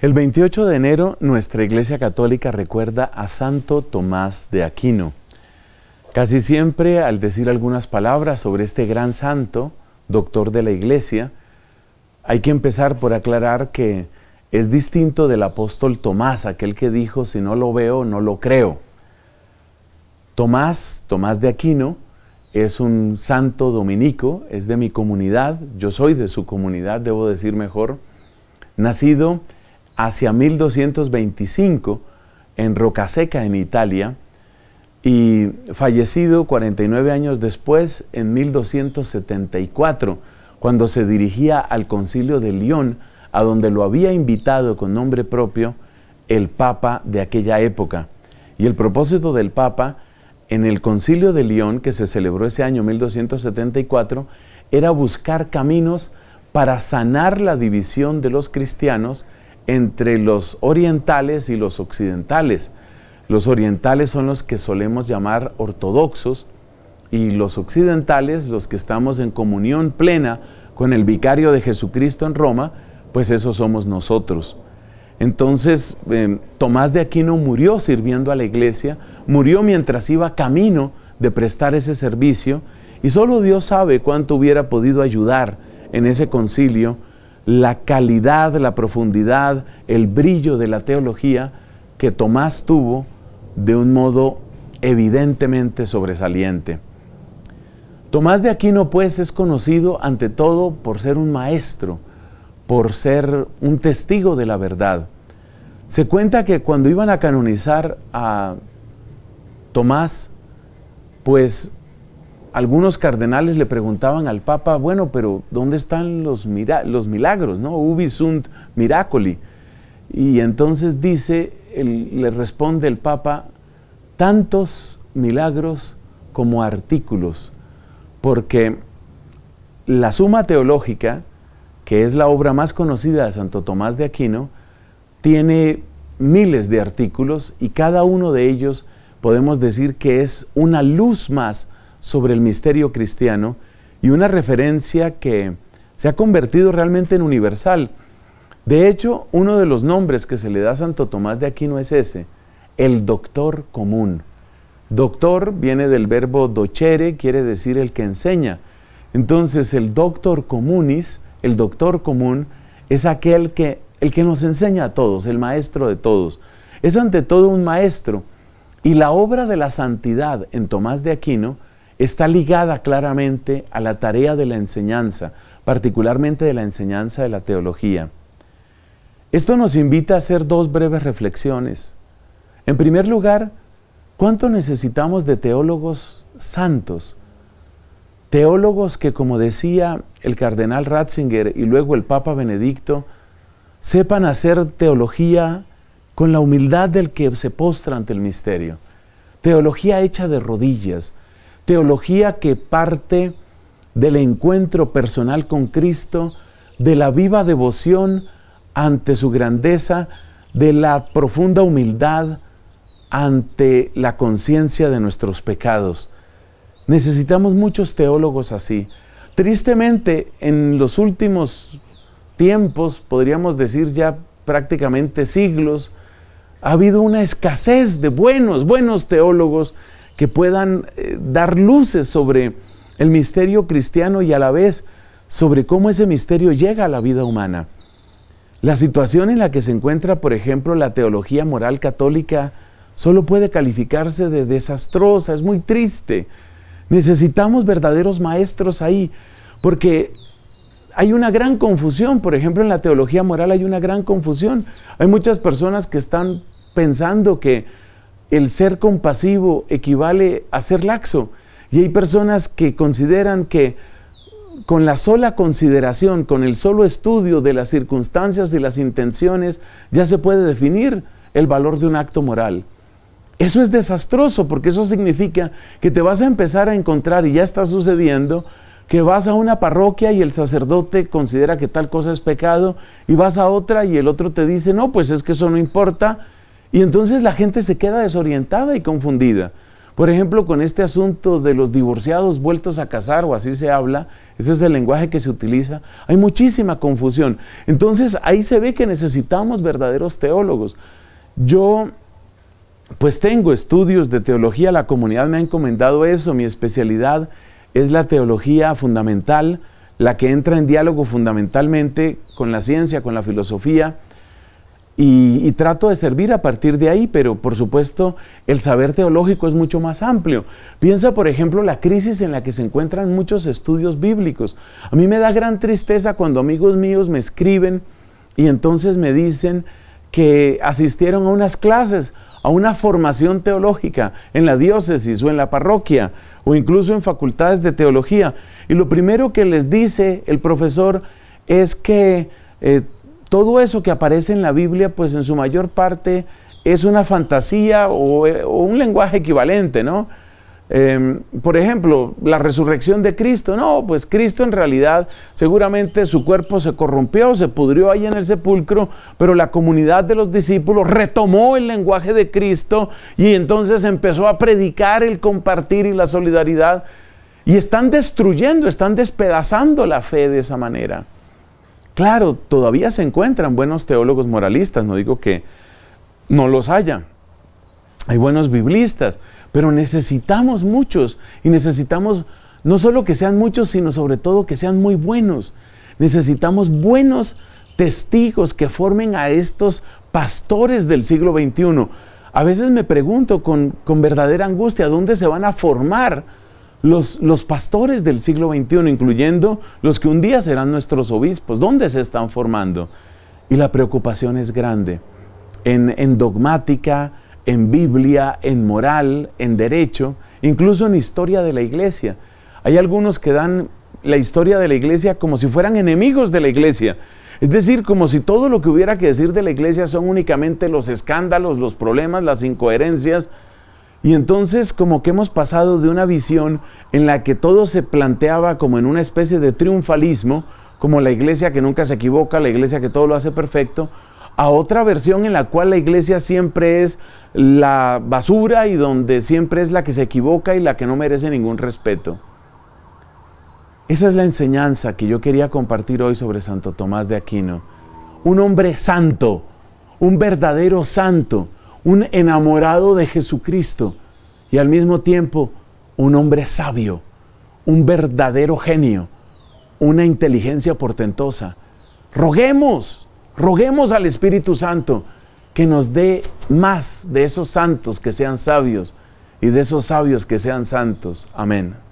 El 28 de enero nuestra Iglesia Católica recuerda a Santo Tomás de Aquino. Casi siempre al decir algunas palabras sobre este gran santo, doctor de la Iglesia, hay que empezar por aclarar que es distinto del apóstol Tomás, aquel que dijo, si no lo veo, no lo creo. Tomás, Tomás de Aquino, es un santo dominico, es de mi comunidad, yo soy de su comunidad, debo decir mejor, nacido hacia 1225 en Rocaseca, en Italia, y fallecido 49 años después, en 1274, cuando se dirigía al concilio de León, a donde lo había invitado con nombre propio el Papa de aquella época. Y el propósito del Papa en el concilio de León, que se celebró ese año 1274, era buscar caminos para sanar la división de los cristianos entre los orientales y los occidentales. Los orientales son los que solemos llamar ortodoxos y los occidentales, los que estamos en comunión plena con el vicario de Jesucristo en Roma, pues esos somos nosotros. Entonces, em, Tomás de Aquino murió sirviendo a la iglesia, murió mientras iba camino de prestar ese servicio y solo Dios sabe cuánto hubiera podido ayudar en ese concilio la calidad, la profundidad, el brillo de la teología que Tomás tuvo de un modo evidentemente sobresaliente. Tomás de Aquino pues es conocido ante todo por ser un maestro, por ser un testigo de la verdad. Se cuenta que cuando iban a canonizar a Tomás, pues algunos cardenales le preguntaban al Papa, bueno, pero ¿dónde están los, milagros? ¿no? Ubi sunt miracoli. Y entonces dice, le responde el Papa, tantos milagros como artículos, porque la suma teológica, que es la obra más conocida de Santo Tomás de Aquino, tiene miles de artículos y cada uno de ellos podemos decir que es una luz más sobre el misterio cristiano y una referencia que se ha convertido realmente en universal. De hecho, uno de los nombres que se le da a Santo Tomás de Aquino es ese, el doctor común. Doctor viene del verbo docere, quiere decir el que enseña. Entonces, el doctor comunis, el doctor común, es aquel que, el que nos enseña a todos, el maestro de todos. Es ante todo un maestro. Y la obra de la santidad en Tomás de Aquino está ligada claramente a la tarea de la enseñanza, particularmente de la enseñanza de la teología. Esto nos invita a hacer dos breves reflexiones. En primer lugar, ¿cuánto necesitamos de teólogos santos? Teólogos que, como decía el cardenal Ratzinger y luego el Papa Benedicto, sepan hacer teología con la humildad del que se postra ante el misterio. Teología hecha de rodillas, Teología que parte del encuentro personal con Cristo, de la viva devoción ante su grandeza, de la profunda humildad ante la conciencia de nuestros pecados. Necesitamos muchos teólogos así. Tristemente, en los últimos tiempos, podríamos decir ya prácticamente siglos, ha habido una escasez de buenos, buenos teólogos que puedan eh, dar luces sobre el misterio cristiano y a la vez sobre cómo ese misterio llega a la vida humana. La situación en la que se encuentra, por ejemplo, la teología moral católica solo puede calificarse de desastrosa, es muy triste. Necesitamos verdaderos maestros ahí, porque hay una gran confusión, por ejemplo, en la teología moral hay una gran confusión. Hay muchas personas que están pensando que el ser compasivo equivale a ser laxo. Y hay personas que consideran que con la sola consideración, con el solo estudio de las circunstancias y las intenciones, ya se puede definir el valor de un acto moral. Eso es desastroso porque eso significa que te vas a empezar a encontrar, y ya está sucediendo, que vas a una parroquia y el sacerdote considera que tal cosa es pecado, y vas a otra y el otro te dice, no, pues es que eso no importa, y entonces la gente se queda desorientada y confundida. Por ejemplo, con este asunto de los divorciados vueltos a casar, o así se habla, ese es el lenguaje que se utiliza, hay muchísima confusión. Entonces ahí se ve que necesitamos verdaderos teólogos. Yo, pues tengo estudios de teología, la comunidad me ha encomendado eso, mi especialidad es la teología fundamental, la que entra en diálogo fundamentalmente con la ciencia, con la filosofía, y, trato de servir a partir de ahí, pero por supuesto el saber teológico es mucho más amplio. Piensa, por ejemplo, la crisis en la que se encuentran muchos estudios bíblicos. A mí me da gran tristeza cuando amigos míos me escriben y entonces me dicen que asistieron a unas clases, a una formación teológica en la diócesis o en la parroquia o incluso en facultades de teología. Y lo primero que les dice el profesor es que... Eh, todo eso que aparece en la Biblia, pues en su mayor parte es una fantasía o, eh, un lenguaje equivalente, ¿no? Em, por ejemplo, la resurrección de Cristo. No, pues Cristo en realidad seguramente su cuerpo se corrompió, se pudrió ahí en el sepulcro, pero la comunidad de los discípulos retomó el lenguaje de Cristo y entonces empezó a predicar el compartir y la solidaridad. Y están destruyendo, están despedazando la fe de esa manera. Claro, todavía se encuentran buenos teólogos moralistas, no digo que no los haya. Hay buenos biblistas, pero necesitamos muchos y necesitamos no solo que sean muchos, sino sobre todo que sean muy buenos. Necesitamos buenos testigos que formen a estos pastores del siglo XXI. A veces me pregunto con, con verdadera angustia, ¿dónde se van a formar? los, pastores del siglo XXI, incluyendo los que un día serán nuestros obispos, ¿dónde se están formando? Y la preocupación es grande. En, en, dogmática, en Biblia, en moral, en derecho, incluso en historia de la iglesia. Hay algunos que dan la historia de la iglesia como si fueran enemigos de la iglesia. Es decir, como si todo lo que hubiera que decir de la iglesia son únicamente los escándalos, los problemas, las incoherencias, y entonces como que hemos pasado de una visión en la que todo se planteaba como en una especie de triunfalismo, como la iglesia que nunca se equivoca, la iglesia que todo lo hace perfecto, a otra versión en la cual la iglesia siempre es la basura y donde siempre es la que se equivoca y la que no merece ningún respeto. Esa es la enseñanza que yo quería compartir hoy sobre Santo Tomás de Aquino. Un hombre santo, un verdadero santo, un enamorado de Jesucristo y al mismo tiempo un hombre sabio, un verdadero genio, una inteligencia portentosa. Roguemos, roguemos al Espíritu Santo que nos dé más de esos santos que sean sabios y de esos sabios que sean santos. Amén.